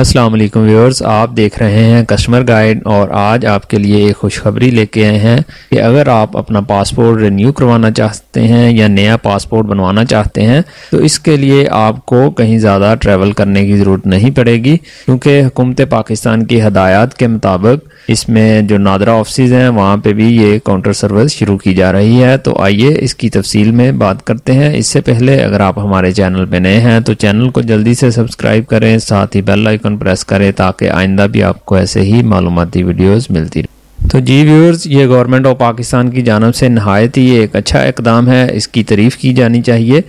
असलम व्यवर्स आप देख रहे हैं कस्टमर गाइड और आज आपके लिए एक खुशखबरी लेके आए हैं कि अगर आप अपना पासपोर्ट रिन्यू करवाना चाहते हैं या नया पासपोर्ट बनवाना चाहते हैं तो इसके लिए आपको कहीं ज़्यादा ट्रैवल करने की ज़रूरत नहीं पड़ेगी क्योंकि हुकूमत पाकिस्तान की हदायत के मुताबिक इसमें जो नादरा ऑफिस हैं वहाँ पर भी ये काउंटर सर्विस शुरू की जा रही है तो आइए इसकी तफसील में बात करते हैं इससे पहले अगर आप हमारे चैनल पर नए हैं तो चैनल को जल्दी से सब्सक्राइब करें साथ ही बेल लाइक आइकन प्रेस करें ताकि आइंदा भी आपको ऐसे ही मालूमती वीडियोज़ मिलती रहे तो जी व्यूअर्स ये गवर्नमेंट ऑफ पाकिस्तान की जानब से नहायत ही एक अच्छा इकदाम है इसकी तारीफ़ की जानी चाहिए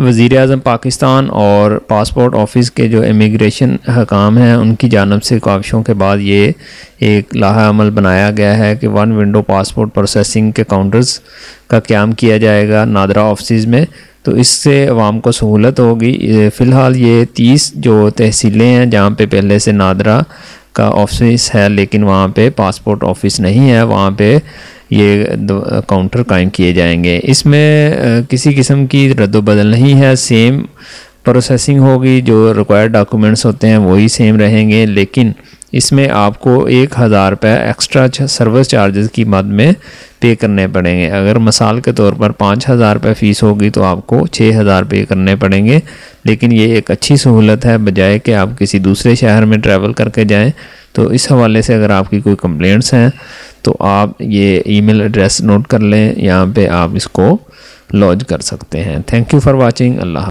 वज़ी अजम पाकिस्तान और पासपोर्ट ऑफिस के जो इमिग्रेशन हकाम हैं उनकी जानब से काविशों के बाद ये एक लाहा अमल बनाया गया है कि वन विंडो पासपोर्ट प्रोसेसिंग के काउंटर्स का क्याम किया जाएगा नादरा ऑफिस में तो इससे आवाम को सहूलत होगी फ़िलहाल ये तीस जो तहसीलें हैं जहाँ पर पहले से नादरा का ऑफिस है लेकिन वहाँ पर पासपोर्ट ऑफिस नहीं है वहाँ पर ये काउंटर कायम किए जाएंगे इसमें किसी किस्म की रद्दबदल नहीं है सेम प्रोसेसिंग होगी जो रिक्वायर्ड डॉक्यूमेंट्स होते हैं वही सेम रहेंगे लेकिन इसमें आपको एक हज़ार रुपये एक्स्ट्रा सर्विस चार्जेस की मद में पे करने पड़ेंगे अगर मिसाल के तौर पर पाँच हज़ार रुपये फ़ीस होगी तो आपको छः हज़ार पे करने पड़ेंगे लेकिन ये एक अच्छी सहूलत है बजाय कि आप किसी दूसरे शहर में ट्रैवल करके जाएं तो इस हवाले से अगर आपकी कोई कंप्लेंट्स हैं तो आप ये ईमेल एड्रेस नोट कर लें यहाँ पे आप इसको लॉन्च कर सकते हैं thank you for watching Allah